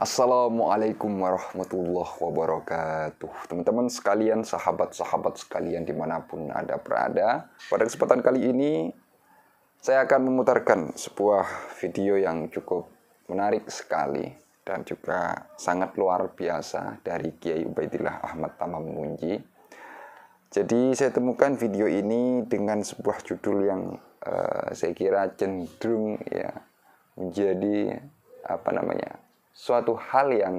Assalamualaikum warahmatullahi wabarakatuh Teman-teman sekalian, sahabat-sahabat sekalian dimanapun Anda berada Pada kesempatan kali ini Saya akan memutarkan sebuah video yang cukup menarik sekali Dan juga sangat luar biasa dari Kiai Ubaidillah Ahmad Tamam Munji Jadi saya temukan video ini dengan sebuah judul yang uh, saya kira cenderung ya menjadi apa namanya suatu hal yang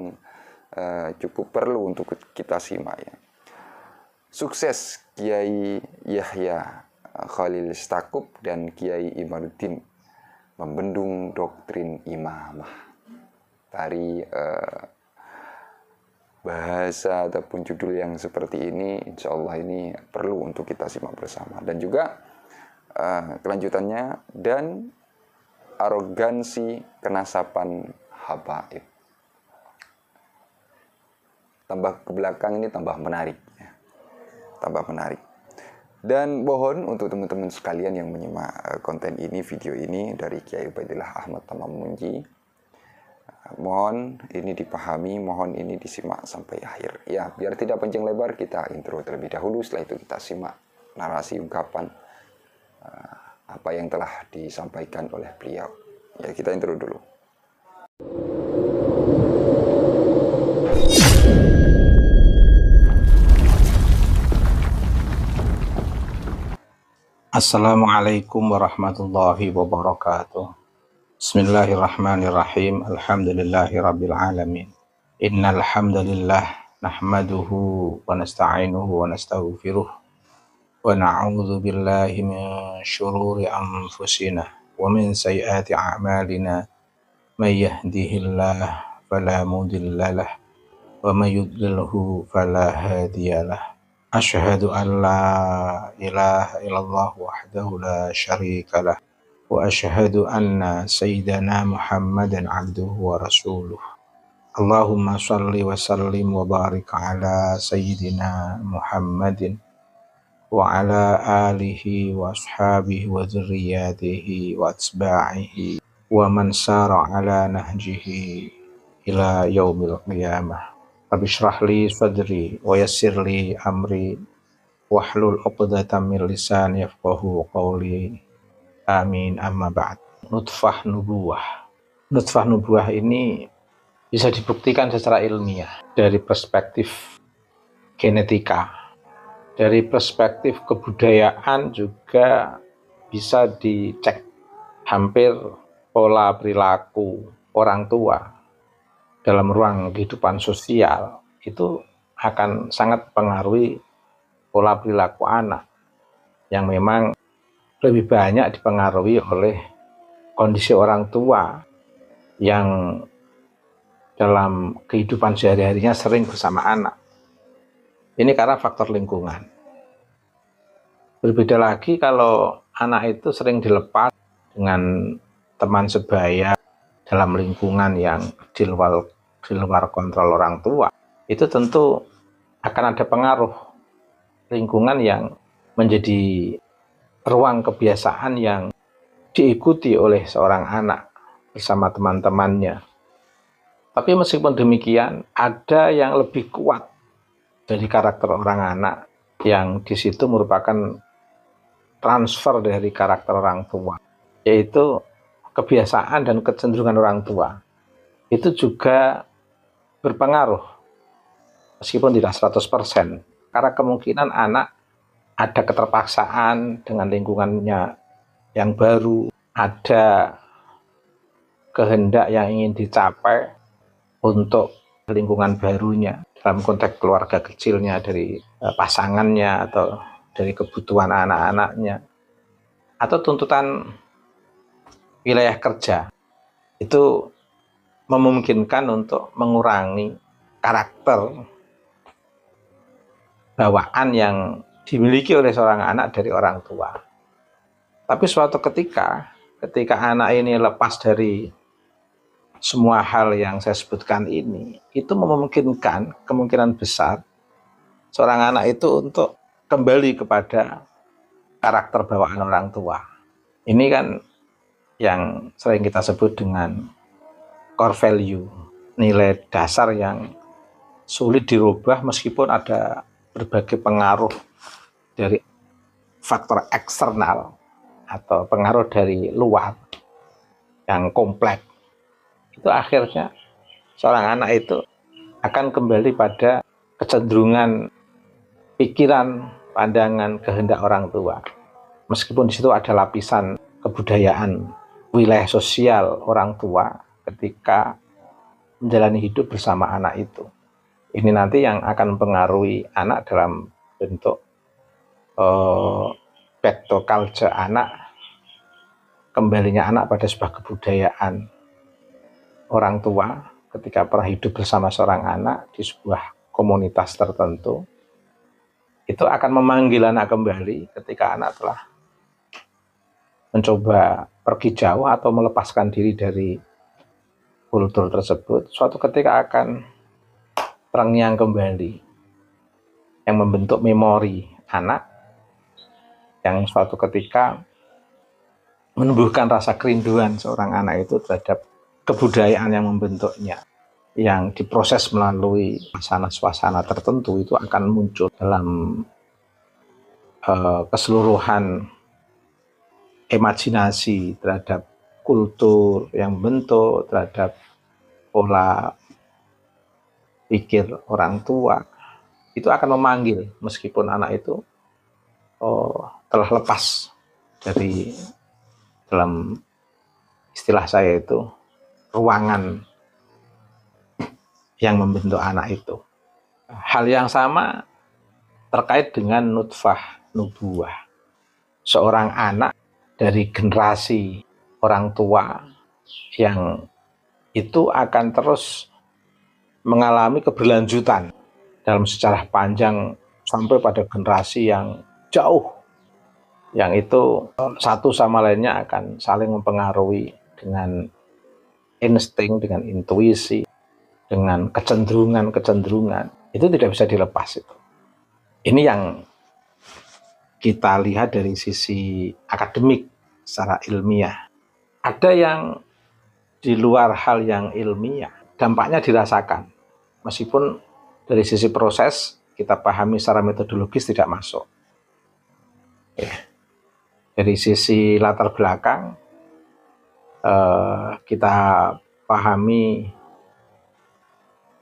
uh, cukup perlu untuk kita simak ya. Sukses Kiai Yahya Khalil Stakub dan Kiai Imaduddin membendung doktrin imamah dari eh, bahasa ataupun judul yang seperti ini insya Allah ini perlu untuk kita simak bersama dan juga eh, kelanjutannya dan arogansi kenasapan habaib. Tambah ke belakang ini tambah menarik. Ya. Tambah menarik. Dan mohon untuk teman-teman sekalian yang menyimak eh, konten ini, video ini dari Kiai Ubaidillah Ahmad Tamam Munji. Eh, mohon ini dipahami, mohon ini disimak sampai akhir. Ya, biar tidak panjang lebar, kita intro terlebih dahulu. Setelah itu kita simak narasi ungkapan eh, apa yang telah disampaikan oleh beliau. Ya, kita intro dulu. Assalamualaikum warahmatullahi wabarakatuh. Bismillahirrahmanirrahim. Alhamdulillahirabbil alamin. Innal hamdalillah nahmaduhu wa nasta'inuhu wa nastaghfiruh wa na'udzu billahi min shururi anfusina wa min sayyiati a'malina. من يهده الله فلا مضل له ومن يضلله فلا هادي له أشهد أن لا إله إلا الله وحده لا شريك له وأشهد أن سيدنا محمدا عبده ورسوله اللهم صل وسلم وبارك على سيدنا محمد وعلى آله وأصحابه وذرياته وأتباعه wa man sara ala nahjihi ila yaumil qiyamah Rabbi li sadri wa yassir li amri wahlul uqdatam min lisani yafqahu qawli amin amma ba'd nutfah nubuwah nutfah nubuwah ini bisa dibuktikan secara ilmiah dari perspektif genetika dari perspektif kebudayaan juga bisa dicek hampir pola perilaku orang tua dalam ruang kehidupan sosial itu akan sangat pengaruhi pola perilaku anak yang memang lebih banyak dipengaruhi oleh kondisi orang tua yang dalam kehidupan sehari-harinya sering bersama anak. Ini karena faktor lingkungan. Berbeda lagi kalau anak itu sering dilepas dengan teman sebaya dalam lingkungan yang di luar, di luar kontrol orang tua, itu tentu akan ada pengaruh lingkungan yang menjadi ruang kebiasaan yang diikuti oleh seorang anak bersama teman-temannya. Tapi meskipun demikian, ada yang lebih kuat dari karakter orang anak yang di situ merupakan transfer dari karakter orang tua, yaitu kebiasaan dan kecenderungan orang tua itu juga berpengaruh meskipun tidak 100% karena kemungkinan anak ada keterpaksaan dengan lingkungannya yang baru ada kehendak yang ingin dicapai untuk lingkungan barunya dalam konteks keluarga kecilnya dari e, pasangannya atau dari kebutuhan anak-anaknya atau tuntutan wilayah kerja itu memungkinkan untuk mengurangi karakter bawaan yang dimiliki oleh seorang anak dari orang tua. Tapi suatu ketika, ketika anak ini lepas dari semua hal yang saya sebutkan ini, itu memungkinkan kemungkinan besar seorang anak itu untuk kembali kepada karakter bawaan orang tua. Ini kan yang sering kita sebut dengan core value, nilai dasar yang sulit dirubah meskipun ada berbagai pengaruh dari faktor eksternal atau pengaruh dari luar yang kompleks. Itu akhirnya seorang anak itu akan kembali pada kecenderungan pikiran, pandangan, kehendak orang tua. Meskipun di situ ada lapisan kebudayaan wilayah sosial orang tua ketika menjalani hidup bersama anak itu. Ini nanti yang akan mempengaruhi anak dalam bentuk uh, culture anak, kembalinya anak pada sebuah kebudayaan orang tua ketika pernah hidup bersama seorang anak di sebuah komunitas tertentu itu akan memanggil anak kembali ketika anak telah mencoba pergi jauh atau melepaskan diri dari kultur tersebut, suatu ketika akan terngiang kembali yang membentuk memori anak yang suatu ketika menumbuhkan rasa kerinduan seorang anak itu terhadap kebudayaan yang membentuknya yang diproses melalui suasana-suasana tertentu itu akan muncul dalam uh, keseluruhan imajinasi terhadap kultur yang membentuk, terhadap pola pikir orang tua, itu akan memanggil meskipun anak itu oh, telah lepas dari dalam istilah saya itu ruangan yang membentuk anak itu. Hal yang sama terkait dengan nutfah nubuah. Seorang anak dari generasi orang tua yang itu akan terus mengalami keberlanjutan dalam sejarah panjang sampai pada generasi yang jauh yang itu satu sama lainnya akan saling mempengaruhi dengan insting, dengan intuisi, dengan kecenderungan-kecenderungan. Itu tidak bisa dilepas itu. Ini yang kita lihat dari sisi akademik secara ilmiah. Ada yang di luar hal yang ilmiah, dampaknya dirasakan. Meskipun dari sisi proses kita pahami secara metodologis tidak masuk. Ya. Dari sisi latar belakang eh, kita pahami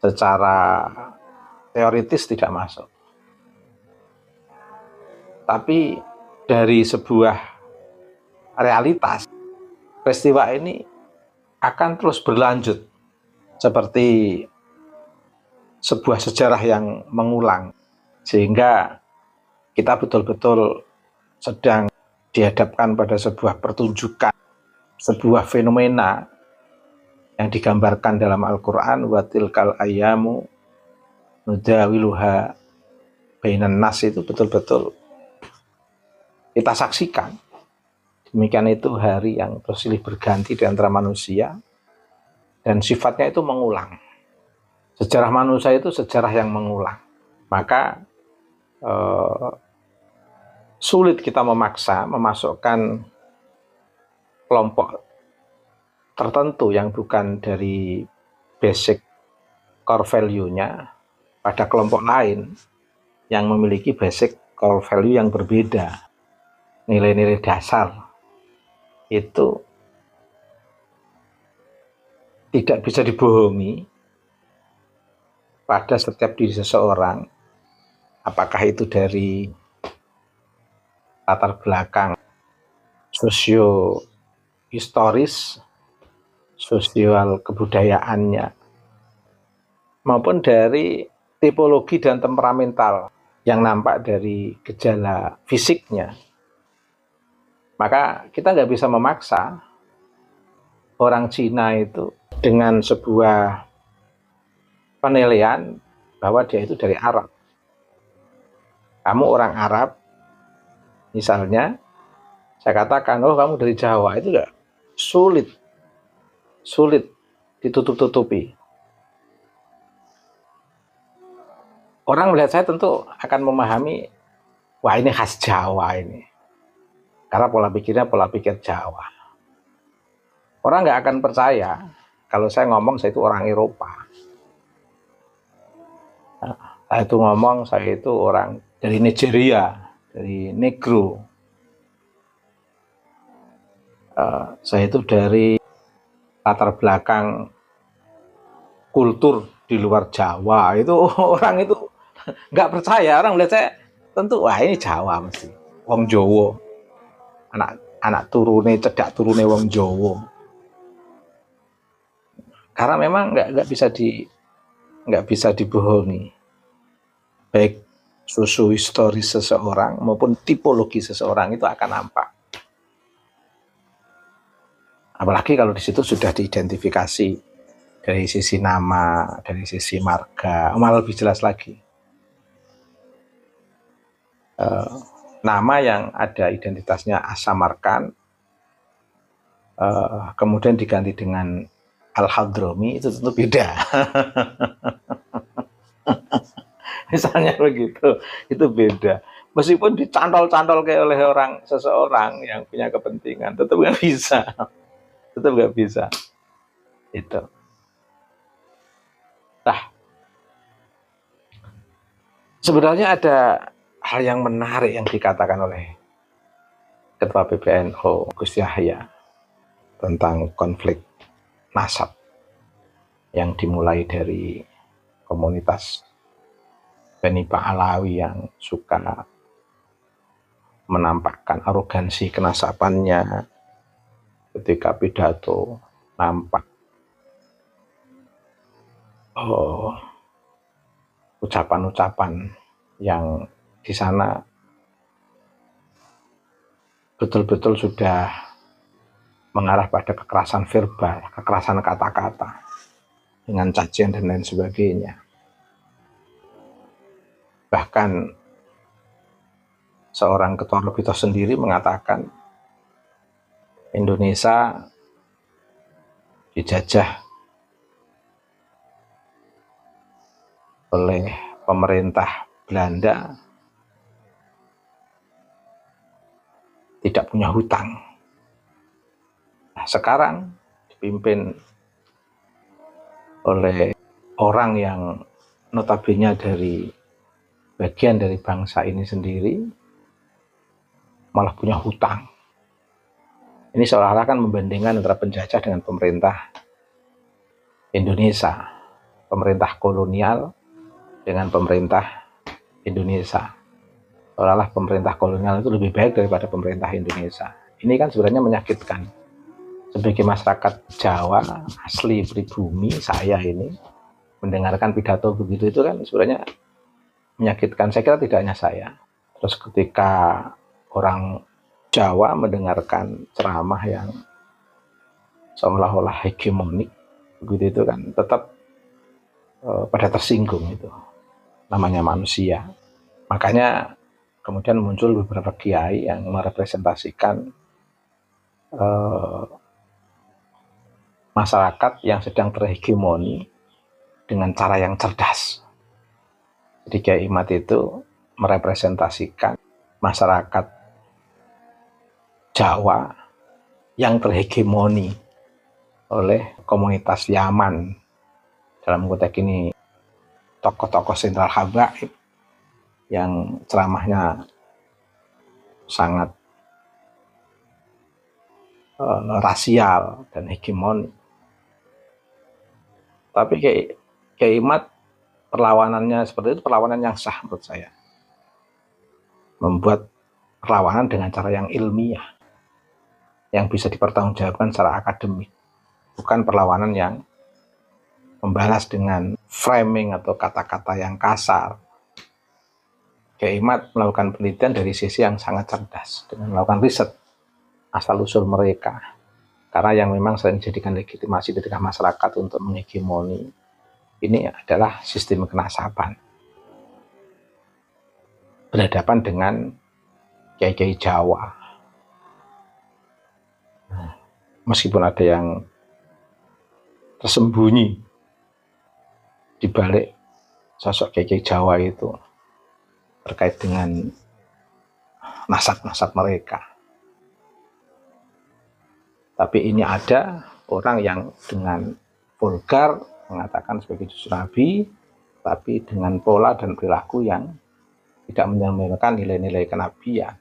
secara teoritis tidak masuk. Tapi dari sebuah realitas peristiwa ini akan terus berlanjut seperti sebuah sejarah yang mengulang sehingga kita betul-betul sedang dihadapkan pada sebuah pertunjukan sebuah fenomena yang digambarkan dalam Al-Qur'an wa tilkal ayamu nudawiluha bainan nas itu betul-betul kita saksikan Demikian itu hari yang tersilih berganti di antara manusia dan sifatnya itu mengulang. Sejarah manusia itu sejarah yang mengulang. Maka eh, sulit kita memaksa memasukkan kelompok tertentu yang bukan dari basic core value-nya pada kelompok lain yang memiliki basic core value yang berbeda, nilai-nilai dasar itu tidak bisa dibohongi pada setiap diri seseorang apakah itu dari latar belakang sosio historis sosial kebudayaannya maupun dari tipologi dan temperamental yang nampak dari gejala fisiknya maka kita nggak bisa memaksa orang Cina itu dengan sebuah penilaian bahwa dia itu dari Arab. Kamu orang Arab, misalnya, saya katakan, oh kamu dari Jawa, itu nggak sulit, sulit ditutup-tutupi. Orang melihat saya tentu akan memahami, wah ini khas Jawa ini. Karena pola pikirnya pola pikir Jawa. Orang nggak akan percaya kalau saya ngomong saya itu orang Eropa. Saya itu ngomong saya itu orang dari Nigeria, dari Negro. Uh, saya itu dari latar belakang kultur di luar Jawa itu orang itu nggak percaya orang melihat saya tentu wah ini Jawa mesti wong Jowo anak anak turune cedak turune wong Jawa karena memang nggak nggak bisa di nggak bisa dibohongi baik susu historis seseorang maupun tipologi seseorang itu akan nampak apalagi kalau di situ sudah diidentifikasi dari sisi nama dari sisi marga oh, malah lebih jelas lagi uh, nama yang ada identitasnya Asamarkan, uh, kemudian diganti dengan Al-Hadromi, itu tentu beda. Misalnya begitu, itu beda. Meskipun dicantol-cantol kayak oleh orang seseorang yang punya kepentingan, tetap nggak bisa. Tetap nggak bisa. Itu. Nah, sebenarnya ada hal yang menarik yang dikatakan oleh Ketua PBNU oh, Gus Yahya tentang konflik nasab yang dimulai dari komunitas Bani Alawi yang suka menampakkan arogansi kenasapannya ketika pidato nampak oh ucapan-ucapan yang di sana betul-betul sudah mengarah pada kekerasan verbal, kekerasan kata-kata dengan cacian dan lain sebagainya. Bahkan seorang ketua Lobito sendiri mengatakan Indonesia dijajah oleh pemerintah Belanda tidak punya hutang. Nah, sekarang dipimpin oleh orang yang notabene dari bagian dari bangsa ini sendiri malah punya hutang. Ini seolah-olah kan membandingkan antara penjajah dengan pemerintah Indonesia, pemerintah kolonial dengan pemerintah Indonesia seolah-olah pemerintah kolonial itu lebih baik daripada pemerintah Indonesia. Ini kan sebenarnya menyakitkan. Sebagai masyarakat Jawa asli pribumi saya ini mendengarkan pidato begitu itu kan sebenarnya menyakitkan. Saya kira tidak hanya saya. Terus ketika orang Jawa mendengarkan ceramah yang seolah-olah hegemonik begitu itu kan tetap eh, pada tersinggung itu namanya manusia makanya kemudian muncul beberapa kiai yang merepresentasikan uh, masyarakat yang sedang terhegemoni dengan cara yang cerdas. Jadi Kiai Imat itu merepresentasikan masyarakat Jawa yang terhegemoni oleh komunitas Yaman dalam konteks ini tokoh-tokoh sentral Habaib yang ceramahnya sangat uh, rasial dan hegemoni. Tapi kayak keimat perlawanannya seperti itu perlawanan yang sah menurut saya. Membuat perlawanan dengan cara yang ilmiah yang bisa dipertanggungjawabkan secara akademik, bukan perlawanan yang membalas dengan framing atau kata-kata yang kasar, Keimat melakukan penelitian dari sisi yang sangat cerdas dengan melakukan riset asal usul mereka. Karena yang memang sering dijadikan legitimasi di tengah masyarakat untuk menghegemoni ini adalah sistem kenasaban. Berhadapan dengan kiai-kiai Jawa. Nah, meskipun ada yang tersembunyi di balik sosok kiai-kiai Jawa itu, terkait dengan nasab-nasab mereka. Tapi ini ada orang yang dengan vulgar mengatakan sebagai cucu Nabi, tapi dengan pola dan perilaku yang tidak menyampaikan nilai-nilai kenabian.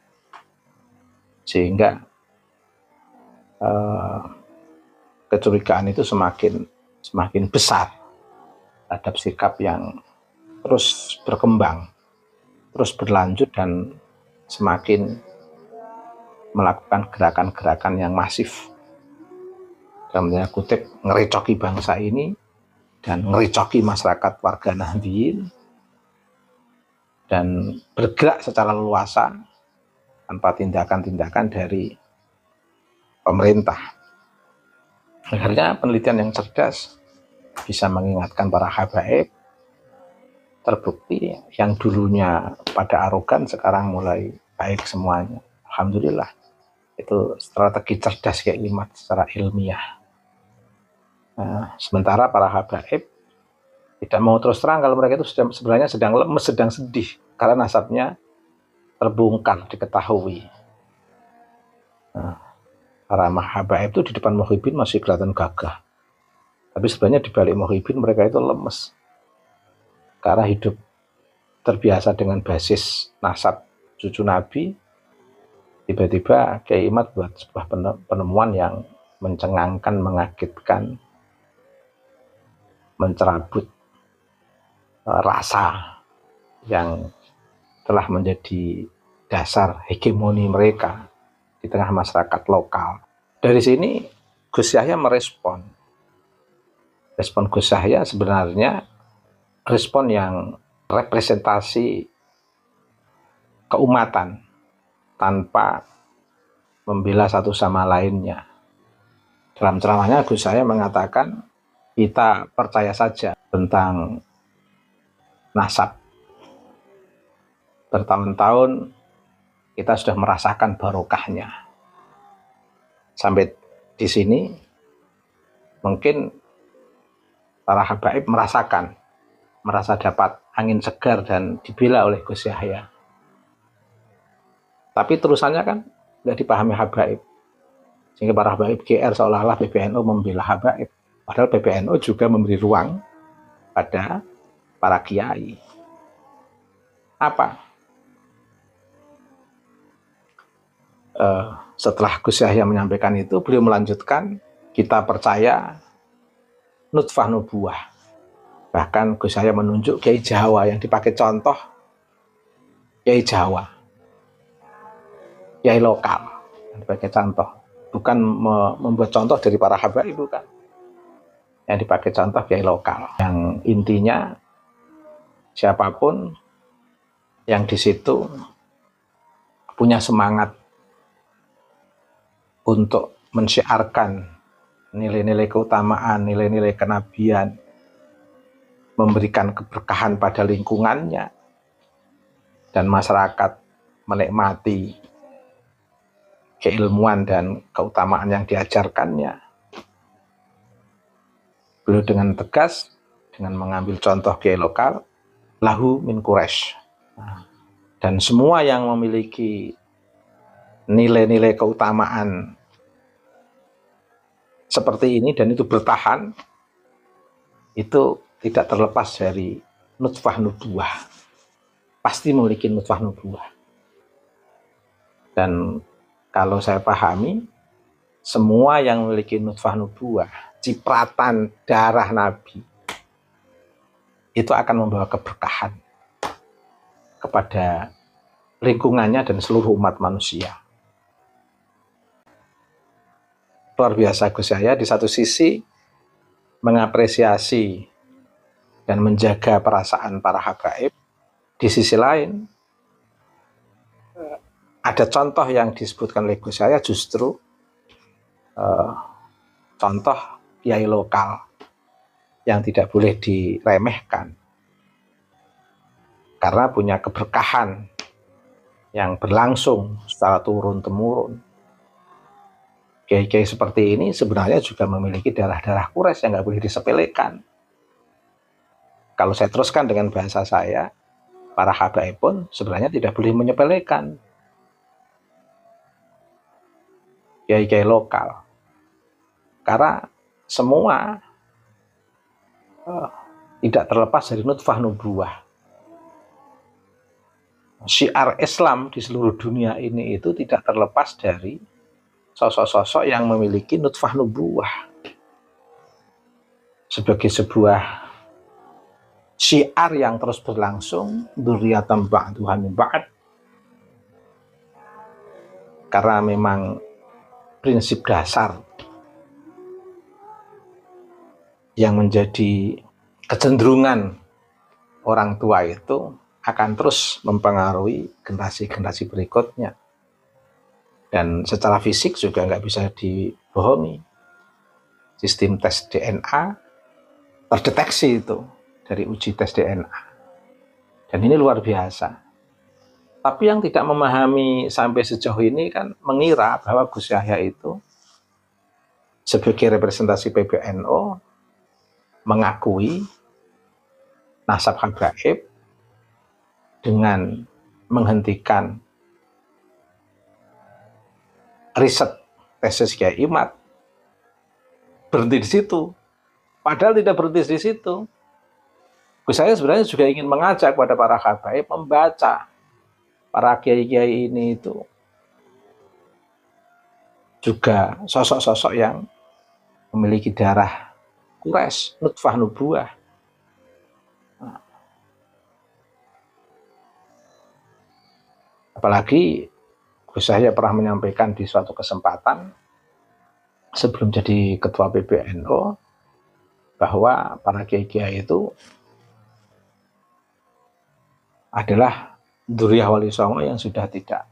Sehingga eh, kecurigaan itu semakin semakin besar terhadap sikap yang terus berkembang terus berlanjut dan semakin melakukan gerakan-gerakan yang masif. Dalam tanda kutip, ngericoki bangsa ini dan ngericoki masyarakat warga Nahdiin dan bergerak secara leluasa tanpa tindakan-tindakan dari pemerintah. Akhirnya penelitian yang cerdas bisa mengingatkan para habaib terbukti yang dulunya pada arogan sekarang mulai baik semuanya. Alhamdulillah. Itu strategi cerdas kayak Imat secara ilmiah. Nah, sementara para habaib tidak mau terus terang kalau mereka itu sedang, sebenarnya sedang lemes, sedang sedih karena nasabnya terbongkar diketahui. Nah, para mahabaib itu di depan muhibin masih kelihatan gagah. Tapi sebenarnya di balik muhibin mereka itu lemes karena hidup terbiasa dengan basis nasab cucu Nabi, tiba-tiba Kiai Imat buat sebuah penemuan yang mencengangkan, mengagetkan, mencerabut e, rasa yang telah menjadi dasar hegemoni mereka di tengah masyarakat lokal. Dari sini Gus Yahya merespon. Respon Gus Yahya sebenarnya respon yang representasi keumatan tanpa membela satu sama lainnya. Dalam ceramahnya Gus saya mengatakan kita percaya saja tentang nasab. Bertahun-tahun kita sudah merasakan barokahnya. Sampai di sini mungkin para habaib merasakan merasa dapat angin segar dan dibela oleh Gus Yahya. Tapi terusannya kan tidak dipahami habaib. Sehingga para habaib GR seolah-olah PBNU membela habaib. Padahal PBNU juga memberi ruang pada para kiai. Apa? Eh, setelah Gus Yahya menyampaikan itu, beliau melanjutkan, kita percaya nutfah nubuah Bahkan Gus saya menunjuk Kiai Jawa yang dipakai contoh Kiai Jawa. Kiai lokal yang dipakai contoh. Bukan membuat contoh dari para habaib eh, bukan. Yang dipakai contoh Kiai lokal. Yang intinya siapapun yang di situ punya semangat untuk mensiarkan nilai-nilai keutamaan, nilai-nilai kenabian, memberikan keberkahan pada lingkungannya dan masyarakat menikmati keilmuan dan keutamaan yang diajarkannya. Beliau dengan tegas dengan mengambil contoh kiai lokal lahu min kuresh Dan semua yang memiliki nilai-nilai keutamaan seperti ini dan itu bertahan itu tidak terlepas dari nutfah nubuah. Pasti memiliki nutfah nubuah. Dan kalau saya pahami, semua yang memiliki nutfah nubuah, cipratan darah Nabi, itu akan membawa keberkahan kepada lingkungannya dan seluruh umat manusia. Luar biasa Gus Yahya, di satu sisi mengapresiasi dan menjaga perasaan para habaib. Di sisi lain, ada contoh yang disebutkan oleh Gus saya justru uh, contoh kiai lokal yang tidak boleh diremehkan karena punya keberkahan yang berlangsung secara turun temurun. Kiai-kiai seperti ini sebenarnya juga memiliki darah-darah kures yang nggak boleh disepelekan. Kalau saya teruskan dengan bahasa saya, para habaib pun sebenarnya tidak boleh menyepelekan kiai-kiai lokal. Karena semua uh, tidak terlepas dari nutfah nubuah. Syiar Islam di seluruh dunia ini itu tidak terlepas dari sosok-sosok yang memiliki nutfah nubuah sebagai sebuah syiar yang terus berlangsung duriatan ba'duha min ba'd karena memang prinsip dasar yang menjadi kecenderungan orang tua itu akan terus mempengaruhi generasi-generasi berikutnya dan secara fisik juga nggak bisa dibohongi sistem tes DNA terdeteksi itu dari uji tes DNA. Dan ini luar biasa. Tapi yang tidak memahami sampai sejauh ini kan mengira bahwa Gus Yahya itu sebagai representasi PBNO mengakui nasab habaib dengan menghentikan riset tesis Kiai Imat berhenti di situ. Padahal tidak berhenti di situ. Gus saya sebenarnya juga ingin mengajak kepada para habaib membaca para kiai-kiai ini itu juga sosok-sosok yang memiliki darah kures, nutfah nubuah. Apalagi Gus pernah menyampaikan di suatu kesempatan sebelum jadi ketua PBNU bahwa para kiai-kiai itu adalah Duryah Wali Songo yang sudah tidak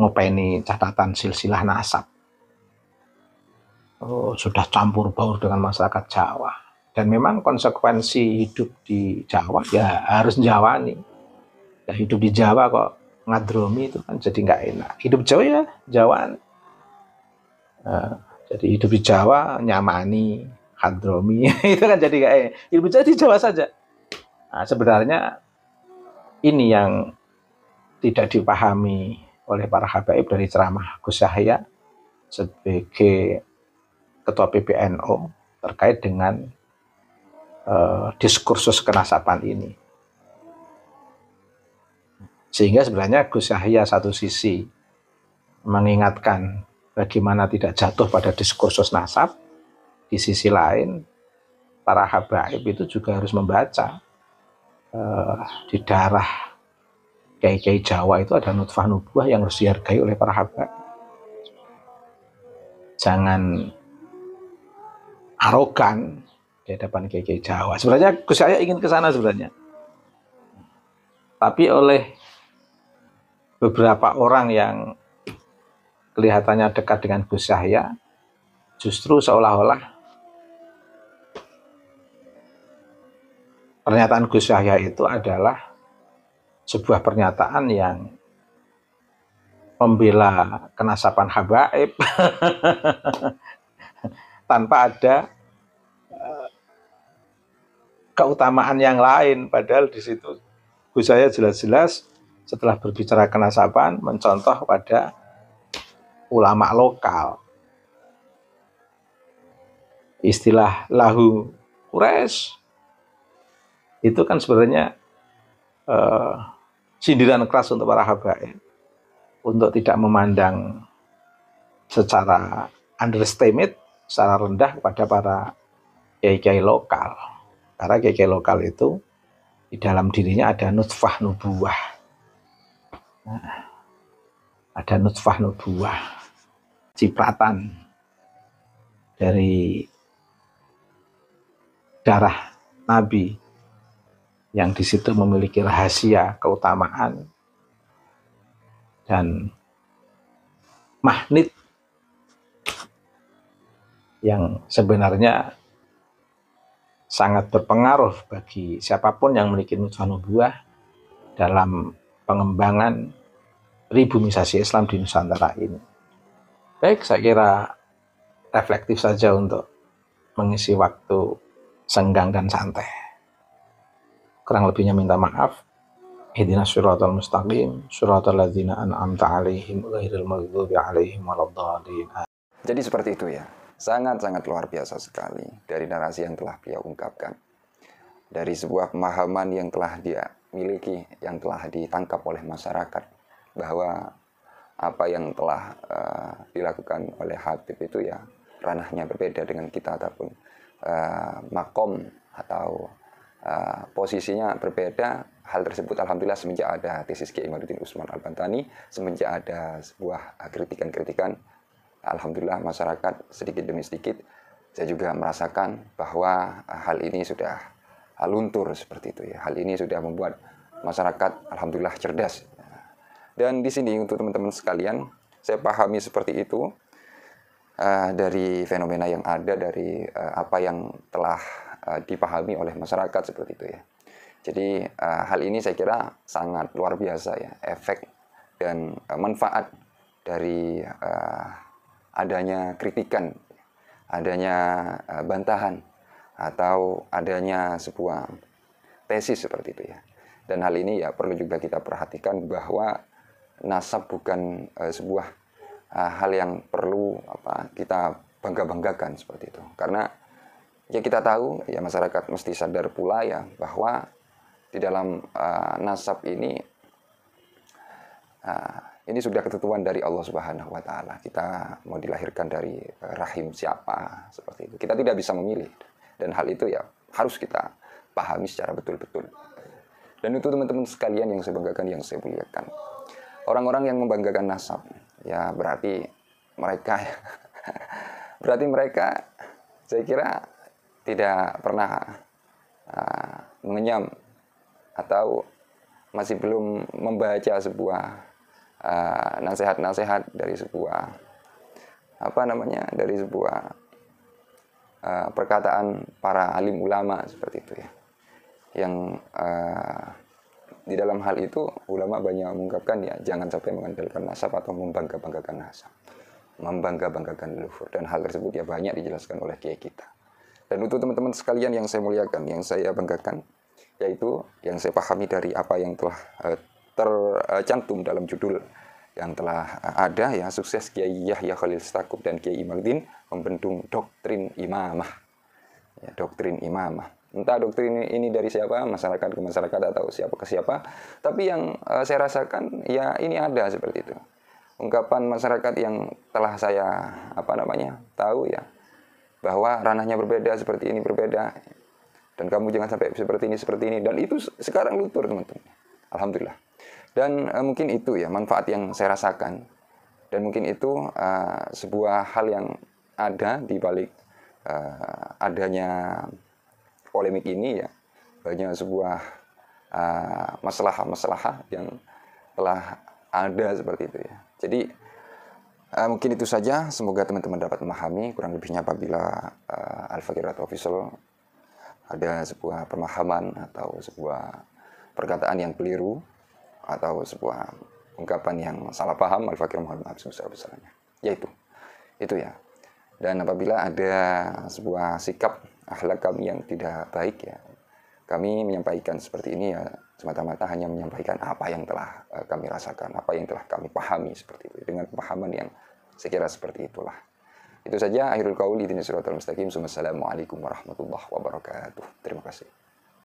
ngopeni catatan silsilah nasab. Oh, sudah campur baur dengan masyarakat Jawa. Dan memang konsekuensi hidup di Jawa ya harus nih. Ya, hidup di Jawa kok ngadromi itu kan jadi nggak enak. Hidup Jawa ya Jawaan Nah, eh, jadi hidup di Jawa nyamani, ngadromi itu kan jadi nggak enak. Hidup di Jawa saja. Nah, sebenarnya ini yang tidak dipahami oleh para habaib dari ceramah Gus Yahya sebagai ketua PBNU terkait dengan uh, diskursus kenasapan ini. Sehingga sebenarnya Gus Yahya satu sisi mengingatkan bagaimana tidak jatuh pada diskursus nasab, di sisi lain para habaib itu juga harus membaca eh, di darah kiai-kiai Jawa itu ada nutfah nubuah yang harus dihargai oleh para hamba. Jangan arogan di hadapan kiai-kiai Jawa. Sebenarnya saya ingin ke sana sebenarnya. Tapi oleh beberapa orang yang kelihatannya dekat dengan Gus Yahya, justru seolah-olah pernyataan Gus Yahya itu adalah sebuah pernyataan yang membela kenasapan habaib tanpa ada eh, keutamaan yang lain padahal di situ Gus Yahya jelas-jelas setelah berbicara kenasapan mencontoh pada ulama lokal istilah lahu kures itu kan sebenarnya uh, sindiran keras untuk para habaib ya. untuk tidak memandang secara underestimate, secara rendah kepada para kiai-kiai lokal. Karena kiai-kiai lokal itu di dalam dirinya ada nutfah nubuah. Nah, ada nutfah nubuah, cipratan dari darah Nabi yang di situ memiliki rahasia keutamaan dan magnet yang sebenarnya sangat berpengaruh bagi siapapun yang memiliki nusa buah dalam pengembangan ribumisasi Islam di Nusantara ini. Baik, saya kira reflektif saja untuk mengisi waktu senggang dan santai kurang lebihnya minta maaf Ihdinas al mustaqim, al ladzina an'amta 'alaihim ghairil maghdubi 'alaihim Jadi seperti itu ya. Sangat-sangat luar biasa sekali dari narasi yang telah dia ungkapkan. Dari sebuah pemahaman yang telah dia miliki, yang telah ditangkap oleh masyarakat bahwa apa yang telah uh, dilakukan oleh Habib itu ya ranahnya berbeda dengan kita ataupun uh, makom atau Ah, posisinya berbeda. Hal tersebut alhamdulillah semenjak ada tesis Kiai Imaduddin Usman Al-Bantani, semenjak ada sebuah ah, kritikan-kritikan, alhamdulillah masyarakat sedikit demi sedikit saya juga merasakan bahwa ah, hal ini sudah luntur seperti itu ya. Hal ini sudah membuat masyarakat alhamdulillah cerdas. Dan di sini untuk teman-teman sekalian, saya pahami seperti itu dari fenomena yang ada dari apa yang telah Eh, dipahami oleh masyarakat seperti itu ya. Jadi eh, hal ini saya kira sangat luar biasa ya efek dan eh, manfaat dari adanya kritikan, adanya bantahan atau adanya sebuah tesis seperti itu ya. Dan hal ini ya perlu juga kita perhatikan bahwa nasab bukan sebuah hal yang perlu apa kita bangga-banggakan seperti itu. Karena ya kita tahu ya masyarakat mesti sadar pula ya bahwa di dalam uh, nasab ini uh, ini sudah ketentuan dari Allah Subhanahu wa taala. Kita mau dilahirkan dari eh, rahim siapa seperti itu. Kita tidak bisa memilih dan hal itu ya harus kita pahami secara betul-betul. Dan itu teman-teman sekalian yang saya banggakan, yang saya muliakan. Orang-orang yang membanggakan nasab, ya berarti mereka, berarti mereka, saya kira tidak pernah uh, mengenyam atau masih belum membaca sebuah ah, nasihat-nasihat uh, dari sebuah apa namanya dari sebuah uh, perkataan para alim ulama seperti itu ya yang uh, di dalam hal itu ulama banyak mengungkapkan ya jangan sampai mengandalkan nasab atau membangga-banggakan nasab membangga-banggakan luhur dan hal tersebut ya banyak dijelaskan oleh kiai kita dan untuk teman-teman sekalian yang saya muliakan, yang saya banggakan, yaitu yang saya pahami dari apa yang telah eh, tercantum eh, dalam judul yang telah eh, ada ya sukses Kiai Yahya Khalil Stakub dan Kiai Imaluddin membentuk doktrin imamah ya, doktrin imamah entah doktrin ini dari siapa masyarakat ke masyarakat atau siapa ke siapa tapi yang saya rasakan ya ini ada seperti itu ungkapan masyarakat yang telah saya apa namanya tahu ya bahwa ranahnya berbeda seperti ini berbeda dan kamu jangan sampai seperti ini seperti ini dan itu sekarang luntur teman-teman alhamdulillah dan uh, mungkin itu ya manfaat yang saya rasakan dan mungkin itu uh, sebuah hal yang ada di balik uh, adanya polemik ini ya banyak sebuah masalah masalah-masalah yang telah ada seperti itu ya jadi Uh, mungkin itu saja. Semoga teman-teman dapat memahami kurang lebihnya apabila uh, eh, Al atau Official ada sebuah pemahaman atau sebuah perkataan yang keliru atau sebuah ungkapan yang salah paham Al Fakir mohon maaf sebesar-besarnya. Yaitu itu ya. Dan apabila ada sebuah sikap akhlak kami yang tidak baik ya, kami menyampaikan seperti ini ya semata-mata hanya menyampaikan apa yang telah eh, kami rasakan, apa yang telah kami pahami seperti itu dengan pemahaman yang sekira seperti itulah. Itu saja akhirul qauli idin mustaqim. Wassalamualaikum warahmatullahi wabarakatuh. Terima kasih.